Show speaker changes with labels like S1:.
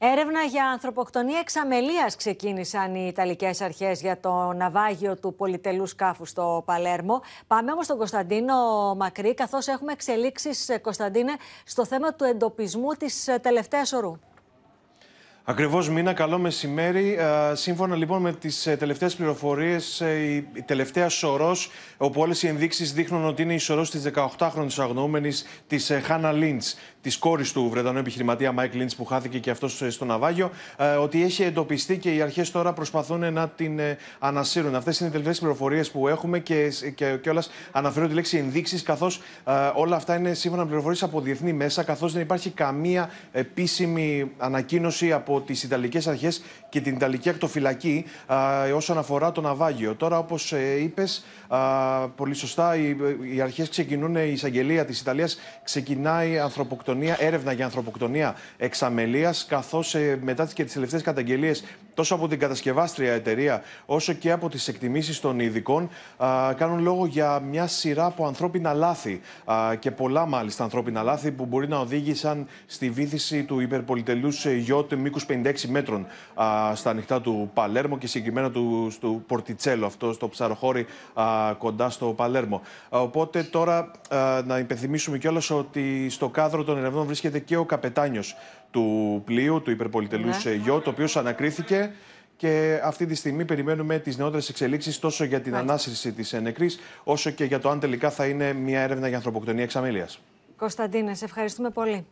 S1: Έρευνα για ανθρωποκτονία εξαμελίας ξεκίνησαν οι Ιταλικές Αρχές για το ναυάγιο του πολυτελού σκάφου στο Παλέρμο. Πάμε όμως στον Κωνσταντίνο Μακρύ, καθώς έχουμε εξελίξεις, ε, Κωνσταντίνε, στο θέμα του εντοπισμού της ε, τελευταίας ορού.
S2: Ακριβώς μήνα, καλό μεσημέρι. Ε, σύμφωνα λοιπόν με τις ε, τελευταίες πληροφορίες, ε, η τελευταία σωρό όπου όλες οι ενδείξεις δείχνουν ότι είναι η σωρό τη 18 χρονη αγνοούμενης της Χάνα Λιντ, της κόρης του Βρετανού επιχειρηματία Μάικ Λίντ, που χάθηκε και αυτός στο ναυάγιο, ότι έχει εντοπιστεί και οι αρχές τώρα προσπαθούν να την ανασύρουν. Αυτές είναι οι τελευταίες πληροφορίες που έχουμε και, και, και όλας αναφέρω τη λέξη ενδείξεις καθώς όλα αυτά είναι σύμφωνα με πληροφορίες από διεθνή μέσα, καθώς δεν υπάρχει καμία επίσημη ανακοίνωση από τις Ιταλικές Αρχές και την Ιταλική Ακτοφυλακή α, όσον αφορά το ναυάγιο. Τώρα, όπως ε, είπες, πολύ σωστά, οι, οι αρχές ξεκινούν, η εισαγγελία της Ιταλίας ξεκινάει ανθρωποκτονία, έρευνα για ανθρωποκτονία εξαμελίας, καθώς ε, μετά και τις τελευταίες καταγγελίες τόσο από την κατασκευάστρια εταιρεία όσο και από τις εκτιμήσεις των ειδικών α, κάνουν λόγο για μια σειρά από ανθρώπινα λάθη α, και πολλά μάλιστα ανθρώπινα λάθη που μπορεί να οδήγησαν στη βήθηση του υπερπολιτελούς ε, γιότ μήκους 56 μέτρων α, στα ανοιχτά του Παλέρμο και συγκεκριμένα του, του Πορτιτσέλο, αυτό στο ψαροχώρι κοντά στο Παλέρμο. Οπότε τώρα να υπενθυμίσουμε κιόλας ότι στο κάδρο των ερευνών βρίσκεται και ο καπετάνιος του πλοίου, του υπερπολιτελούς ε, ναι. γιο, το οποίος ανακρίθηκε και αυτή τη στιγμή περιμένουμε τις νεότερες εξελίξεις τόσο για την Μάλιστα. ανάσυρση της νεκρής, όσο και για το αν τελικά θα είναι μια έρευνα για ανθρωποκτονία εξαμέλειας.
S1: Κωνσταντίνε, ευχαριστούμε πολύ.